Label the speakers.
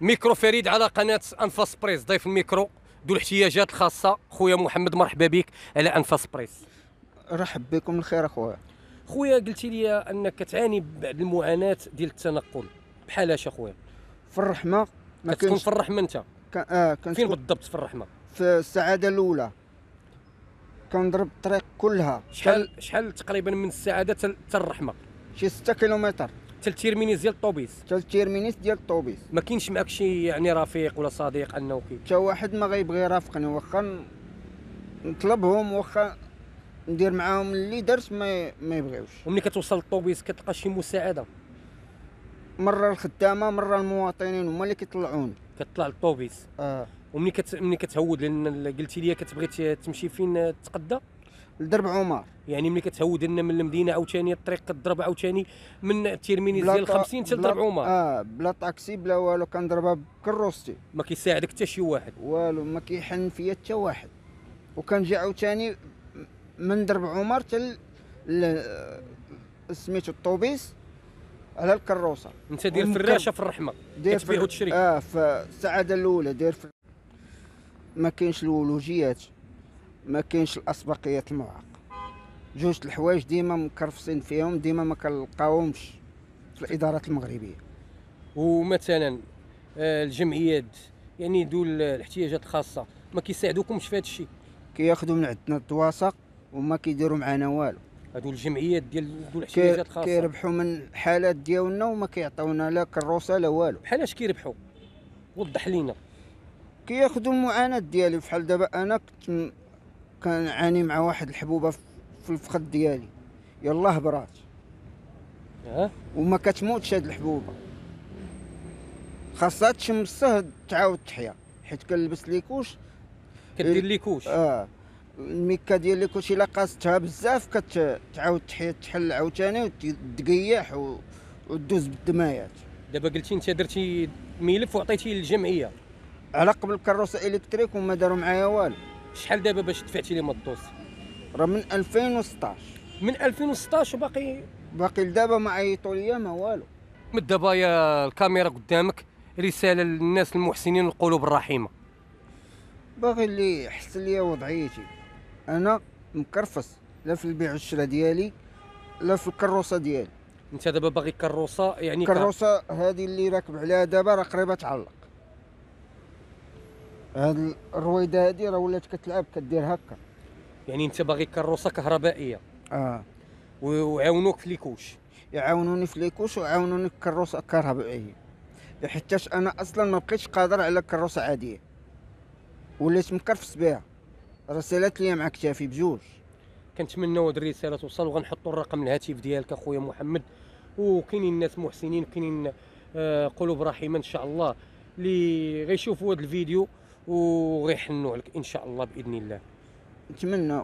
Speaker 1: ميكرو فريد على قناه انفاس بريس ضيف الميكرو ذو الاحتياجات الخاصه خويا محمد مرحبا بك على انفاس
Speaker 2: بريس رحب بكم الخير اخويا خويا قلتي لي انك تعاني
Speaker 1: بعد المعاناه ديال التنقل بحال اش اخويا في الرحمه ما كتكون في الرحمه انت ك... آه كنشكو... فين بالضبط في الرحمه
Speaker 2: في السعاده الاولى كنضرب الطريق كلها شحال
Speaker 1: شحال تقريبا من السعاده حتى الرحمه شي 6
Speaker 2: كيلومتر حتى التيرمينيس ديال الطوبيس حتى التيرمينيس ديال الطوبيس ما كاينش معك شي يعني رفيق ولا صديق انه كي حتى واحد ما غيبغي يرافقني واخا نطلبهم واخا ندير معاهم اللي درت ما ما يبغيوش وملي كتوصل للطوبيس كتلقى شي مساعده مره الخدامه مره المواطنين هما اللي كيطلعوني
Speaker 1: كتطلع للطوبيس اه ومني كت... ملي كتهود لان قلتي لي كتبغي تمشي فين تتقدا لدرب عمر يعني ملي كتهود لنا من المدينه عاوتاني الطريق او عاوتاني من التيرمينيز ديال 50 حتى لدرب عمر اه
Speaker 2: بلا طاكسي بلا والو كنضربها بكروستي ما كيساعدك حتى شي واحد والو ما كيحن فيا حتى واحد وكنجي عاوتاني من درب عمر حتى سميتو الطوبيس على الكروسه انت دير فراشه في
Speaker 1: الرحمه دير كتبيع وتشري
Speaker 2: اه في السعاده الاولى دير في ما كاينش الولوجيات ما كاينش الاسبقيات المعاق جوج الحوايج ديما مكرفصين فيهم ديما ما كنلقاوهمش في الادارات المغربيه
Speaker 1: ومثلا آه، الجمعيات يعني دول الاحتياجات الخاصه ما كيساعدوكمش في هذا الشيء
Speaker 2: كياخذوا من عندنا التواصق وما كيديروا معنا والو هذو الجمعيات ديال دول الاحتياجات الخاصه كيربحوا من الحالات ديالنا وما كيعطيونا لا كروسه لا والو بحال اش كيربحوا وضح لينا كياخذوا المعاناه ديالي بحال دابا انا كنت كان عاني مع واحد الحبوبه في الفخذ ديالي يلاه برات أه؟ وما كتموتش هاد الحبوبه خاصها تشمسه تعاود تحيا حيت كنلبس ليكوش كدير ليكوش اه الميكا ديال ليكوش الا قاستها بزاف كتعاود تحيا تحل عاوتاني وتقيح وتدوز بالدمايات دابا قلتي انت درتي ملف وعطيتيه للجمعيه على قبل الكروسه الكتريك وما داروا معايا والو شحال دابا باش دفعتي لي الدوس راه من 2016 من 2016 وباقي باقي لدابا ما عيطوا ليا ما والو
Speaker 1: من دابا يا الكاميرا قدامك رساله للناس المحسنين القلوب الرحيمه
Speaker 2: باغي اللي يحسن ليا وضعيتي انا مكرفس لا في البيع والشراء ديالي لا في الكروسه ديالي انت
Speaker 1: دابا باغي كروسه يعني كروسه
Speaker 2: هذه اللي راكب عليها دابا راه قريبه تعلق هاد الرويده هادي راه ولات كتلعب كدير هكا
Speaker 1: يعني انت باغي كروسه كهربائيه اه وعاونوك في ليكوش
Speaker 2: يعاونوني في ليكوش وعاونوني في كروسه كهربائيه حيتاش انا اصلا ما بقيتش قادر على كروسه عاديه وليت مكرفس بها رسالات ليا مع كتافي بجوج
Speaker 1: كنتمنوا هاد الرساله توصل وغنحطوا الرقم الهاتف ديالك اخويا محمد وكاينين ناس محسنين وكاينين آه، قلوب رحيمه ان شاء الله اللي غيشوفوا هاد الفيديو وغيحنوا لك ان شاء الله باذن الله
Speaker 2: نتمنى